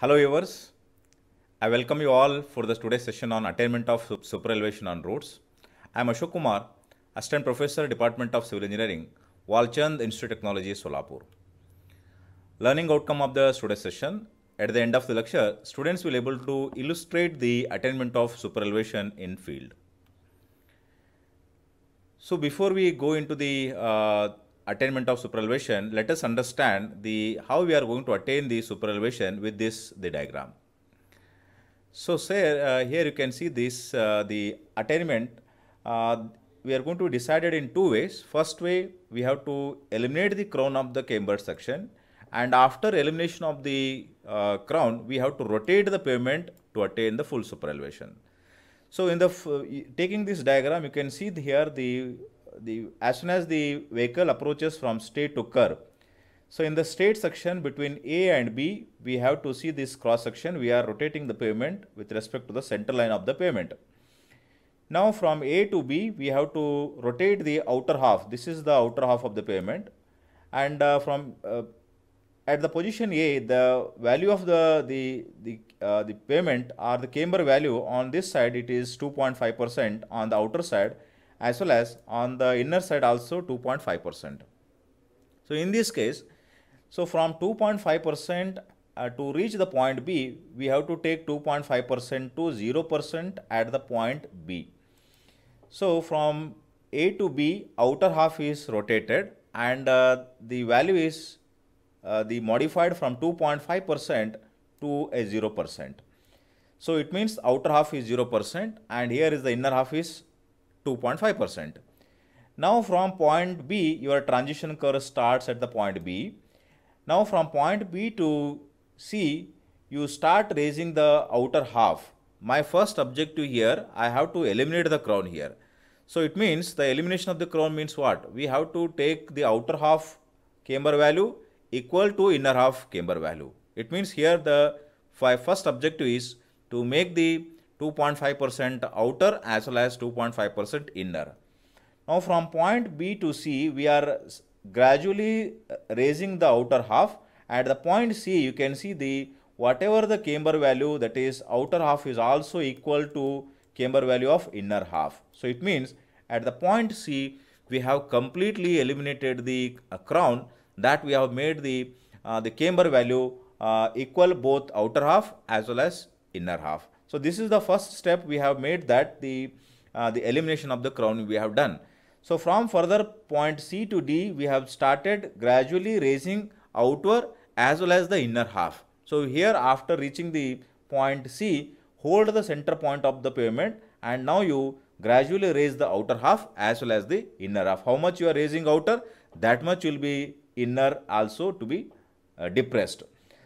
Hello viewers, I welcome you all for this today's session on attainment of super elevation on roads. I am Ashok Kumar, Assistant Professor, Department of Civil Engineering, Walchand Institute of Technology, Solapur. Learning outcome of the today's session, at the end of the lecture, students will be able to illustrate the attainment of super elevation in field. So before we go into the uh, attainment of super elevation. let us understand the how we are going to attain the super elevation with this the diagram. So say, uh, here you can see this uh, the attainment uh, we are going to be decided in two ways. First way we have to eliminate the crown of the camber section and after elimination of the uh, crown we have to rotate the pavement to attain the full super elevation. So in the uh, taking this diagram you can see here the the as soon as the vehicle approaches from state to curve. So in the state section between A and B, we have to see this cross section. We are rotating the pavement with respect to the center line of the pavement. Now from A to B, we have to rotate the outer half. This is the outer half of the pavement. And uh, from uh, at the position A, the value of the the the uh, the payment or the camber value on this side it is 2.5 percent on the outer side as well as on the inner side also 2.5%. So in this case, so from 2.5% uh, to reach the point B, we have to take 2.5% to 0% at the point B. So from A to B, outer half is rotated and uh, the value is uh, the modified from 2.5% to a 0%. So it means outer half is 0% and here is the inner half is 2.5%. Now from point B, your transition curve starts at the point B. Now from point B to C, you start raising the outer half. My first objective here, I have to eliminate the crown here. So it means the elimination of the crown means what? We have to take the outer half camber value equal to inner half camber value. It means here the first objective is to make the 2.5% outer as well as 2.5% inner. Now from point B to C, we are gradually uh, raising the outer half. At the point C, you can see the whatever the camber value that is outer half is also equal to camber value of inner half. So it means at the point C, we have completely eliminated the uh, crown that we have made the, uh, the camber value uh, equal both outer half as well as inner half. So this is the first step we have made that the, uh, the elimination of the crown we have done. So from further point C to D, we have started gradually raising outward as well as the inner half. So here after reaching the point C, hold the center point of the pyramid and now you gradually raise the outer half as well as the inner half. How much you are raising outer, that much will be inner also to be uh, depressed.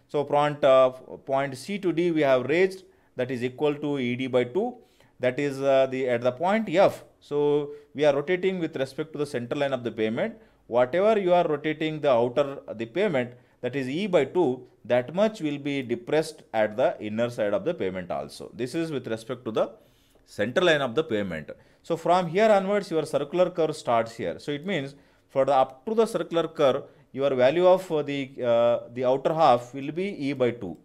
So point, uh, point C to D we have raised that is equal to ED by 2 that is uh, the at the point F. So we are rotating with respect to the center line of the payment. Whatever you are rotating the outer uh, the payment that is E by 2 that much will be depressed at the inner side of the payment also. This is with respect to the center line of the payment. So from here onwards your circular curve starts here. So it means for the up to the circular curve your value of uh, the uh, the outer half will be E by 2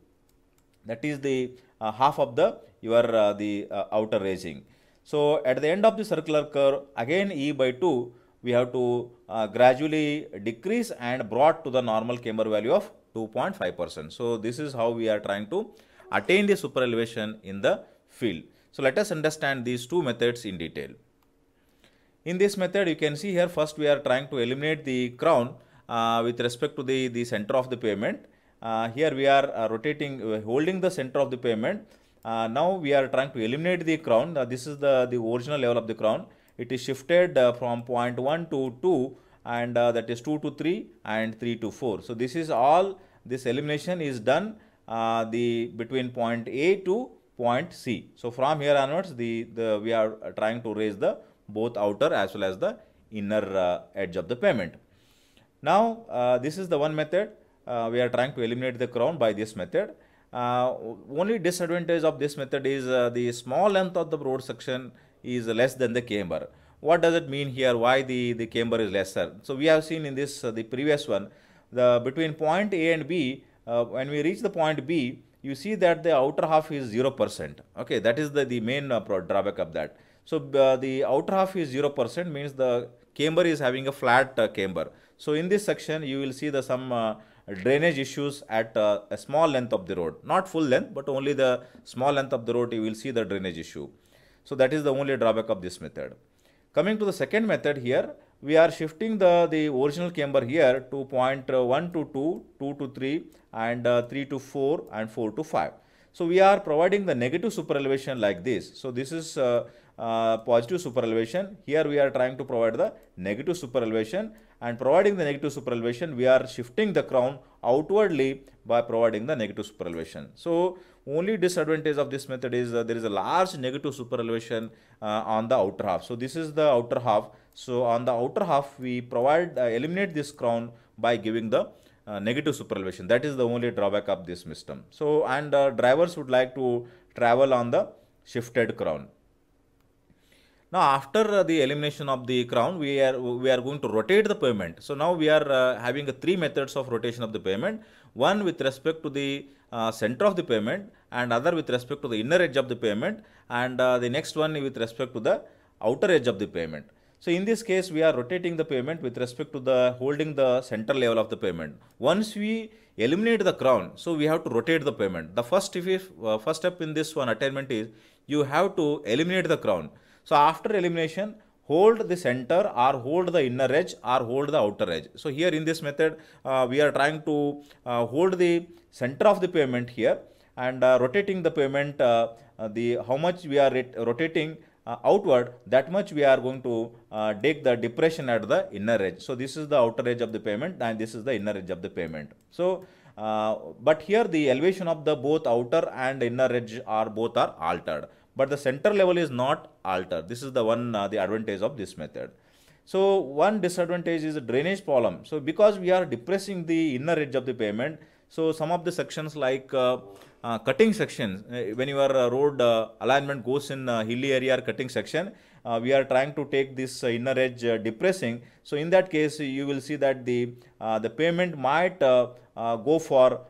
that is the uh, half of the your uh, the uh, outer raising, So at the end of the circular curve, again E by 2, we have to uh, gradually decrease and brought to the normal camber value of 2.5%. So this is how we are trying to attain the super elevation in the field. So let us understand these two methods in detail. In this method, you can see here first we are trying to eliminate the crown uh, with respect to the, the center of the pavement uh, here we are uh, rotating, uh, holding the center of the pavement. now we are trying to eliminate the crown. this is the, the original level of the crown. It is shifted from point 1 to 2 and that is 2 to 3 and 3 to 4. So this is all, this elimination is done uh, the between point A to point C. So from here onwards, the, the we are trying to raise the both outer as well as the inner uh, edge of the payment. Now uh, this is the one method uh, we are trying to eliminate the crown by this method. Uh, only disadvantage of this method is uh, the small length of the broad section is less than the camber. What does it mean here? Why the, the camber is lesser? So we have seen in this, uh, the previous one, the between point A and B, uh, when we reach the point B, you see that the outer half is 0%. Okay, that is the, the main uh, drawback of that. So the outer half is 0% means the camber is having a flat camber. So in this section, you will see the some drainage issues at uh, a small length of the road. Not full length, but only the small length of the road you will see the drainage issue. So that is the only drawback of this method. Coming to the second method here, we are shifting the, the original camber here to point uh, 1 to 2, 2 to 3 and uh, 3 to 4 and 4 to 5. So we are providing the negative super elevation like this. So this is uh, uh, positive Here we are trying to provide the negative super elevation and providing the negative super elevation, we are shifting the crown outwardly by providing the negative super elevation. So only disadvantage of this method is uh, there is a large negative super uh, on the outer half. So this is the outer half. So on the outer half we provide uh, eliminate this crown by giving the uh, negative elevation. That is the only drawback of this system. So and uh, drivers would like to travel on the shifted crown. Now after uh, the elimination of the crown, we are we are going to rotate the payment. So now we are uh, having uh, three methods of rotation of the payment. One with respect to the uh, center of the payment and other with respect to the inner edge of the payment and uh, the next one with respect to the outer edge of the payment. So in this case, we are rotating the payment with respect to the holding the center level of the payment. Once we eliminate the crown, so we have to rotate the payment. The first, if, uh, first step in this one attainment is you have to eliminate the crown. So after elimination, hold the center or hold the inner edge or hold the outer edge. So here in this method, uh, we are trying to uh, hold the center of the payment here and uh, rotating the payment, uh, uh, the how much we are rotating uh, outward, that much we are going to take the depression at the inner edge. So this is the outer edge of the payment and this is the inner edge of the payment. So but here the elevation of the both outer and inner edge are both are altered but the center level is not altered. This is the one uh, the advantage of this method. So one disadvantage is the drainage problem. So because we are depressing the inner edge of the pavement, so some of the sections like uh, uh, cutting sections, uh, when your uh, road uh, alignment goes in hilly area or cutting section, uh, we are trying to take this uh, inner edge uh, depressing so in that case you will see that the uh, the payment might go for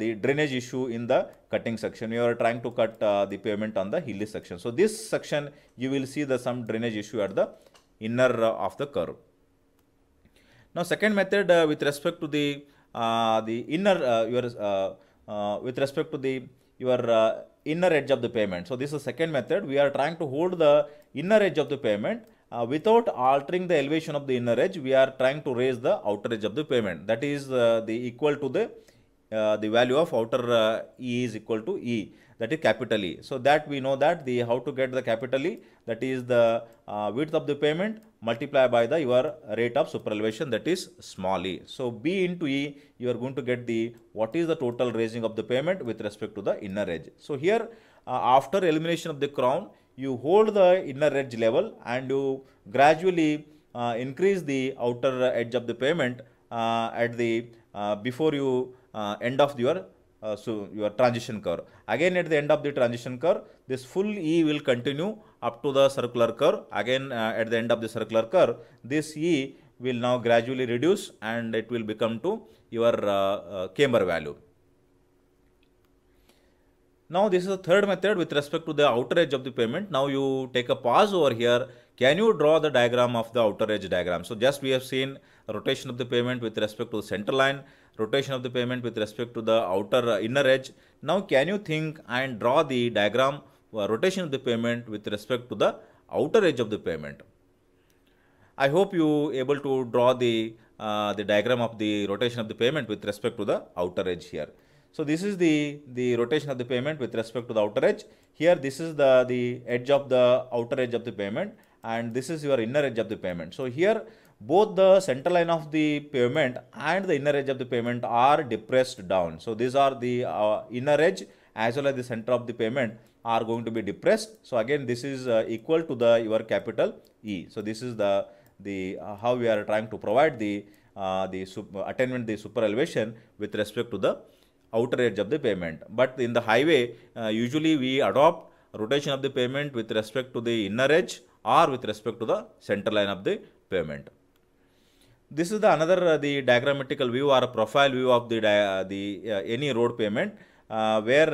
the drainage issue in the cutting section you are trying to cut the payment on the hilly section so this section you will see the some drainage issue at the inner of the curve now second method with respect to the the inner your with respect to the your inner edge of the payment. So this is the second method. We are trying to hold the inner edge of the payment uh, without altering the elevation of the inner edge. We are trying to raise the outer edge of the payment. That is uh, the equal to the uh, the value of outer uh, E is equal to E that is capital E. So that we know that the how to get the capital E that is the uh, width of the payment multiply by the your rate of super elevation that is small e. So B into E you are going to get the what is the total raising of the payment with respect to the inner edge. So here uh, after elimination of the crown you hold the inner edge level and you gradually uh, increase the outer edge of the payment uh, at the uh, before you uh, end of your uh, so your transition curve. Again at the end of the transition curve this full E will continue up to the circular curve again uh, at the end of the circular curve this E will now gradually reduce and it will become to your uh, camber uh, value. Now this is the third method with respect to the outer edge of the payment. Now you take a pause over here. Can you draw the diagram of the outer edge diagram? So just we have seen rotation of the payment with respect to the center line, rotation of the payment with respect to the outer uh, inner edge. Now can you think and draw the diagram rotation of the payment with respect to the outer edge of the payment. I hope you able to draw the, uh, the diagram of the rotation of the payment with respect to the outer edge here. So this is the, the rotation of the payment with respect to the outer edge. Here this is the, the edge of the outer edge of the payment and this is your inner edge of the payment. So here both the center line of the payment and the inner edge of the payment are depressed down. So these are the uh, inner edge as well as the center of the payment are going to be depressed. So again, this is uh, equal to the your capital E. So this is the the uh, how we are trying to provide the uh, the uh, attainment the elevation with respect to the outer edge of the payment. But in the highway, uh, usually we adopt rotation of the payment with respect to the inner edge or with respect to the center line of the payment. This is the another uh, the diagrammatical view or profile view of the the any road payment where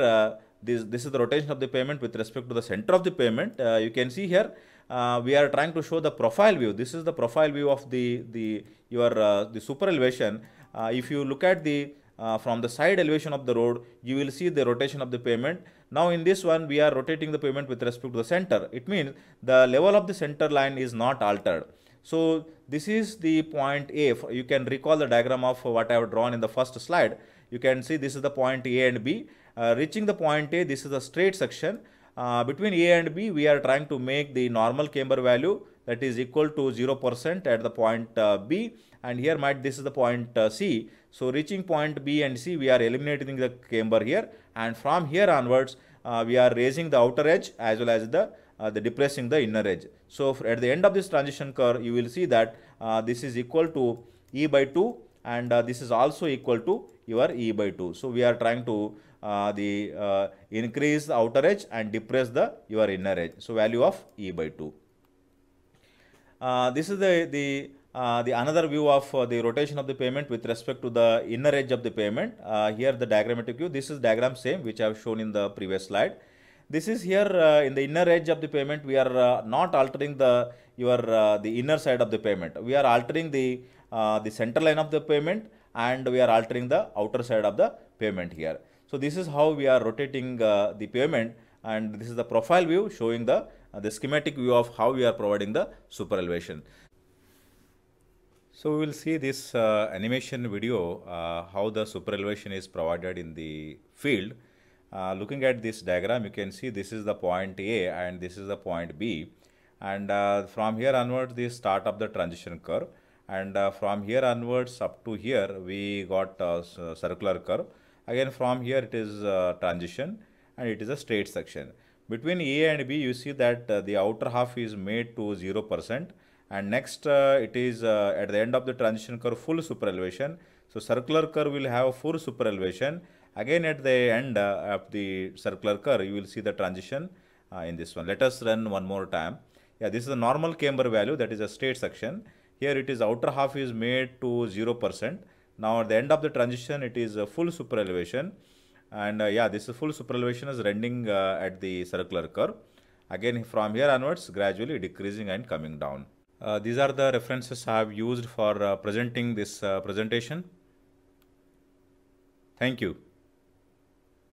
this, this is the rotation of the payment with respect to the center of the payment. Uh, you can see here, uh, we are trying to show the profile view. This is the profile view of the, the your uh, the superelevation. Uh, if you look at the uh, from the side elevation of the road, you will see the rotation of the payment. Now in this one, we are rotating the payment with respect to the center. It means the level of the center line is not altered. So this is the point A. You can recall the diagram of what I have drawn in the first slide. You can see this is the point A and B uh, reaching the point A, this is a straight section. Uh, between A and B, we are trying to make the normal camber value that is equal to 0% at the point uh, B and here might this is the point uh, C. So reaching point B and C we are eliminating the camber here and from here onwards uh, we are raising the outer edge as well as the uh, the depressing the inner edge. So at the end of this transition curve you will see that this is equal to E by 2 and this is also equal to your E by 2. So we are trying to uh, the uh, increase the outer edge and depress the your inner edge. So value of E by 2. Uh, this is the, the uh, the another view of uh, the rotation of the payment with respect to the inner edge of the payment. Uh, here the diagrammatic view, this is diagram same which I have shown in the previous slide. This is here in the inner edge of the payment, we are not altering the your the inner side of the payment. We are altering the, the center line of the payment and we are altering the outer side of the payment here. So this is how we are rotating uh, the pavement and this is the profile view showing the, uh, the schematic view of how we are providing the super elevation. So we will see this uh, animation video, uh, how the super elevation is provided in the field. Uh, looking at this diagram, you can see this is the point A and this is the point B. And uh, from here onwards, the start of the transition curve. And from here onwards up to here, we got a circular curve again from here it is a uh, transition and it is a straight section between a and b you see that uh, the outer half is made to 0% and next uh, it is uh, at the end of the transition curve full super elevation. so circular curve will have full super elevation. again at the end uh, of the circular curve you will see the transition in this one let us run one more time yeah this is a normal camber value that is a straight section here it is outer half is made to 0% now at the end of the transition, it is a full super elevation, And uh, yeah, this full super elevation is rending uh, at the circular curve. Again, from here onwards, gradually decreasing and coming down. Uh, these are the references I have used for uh, presenting this uh, presentation. Thank you.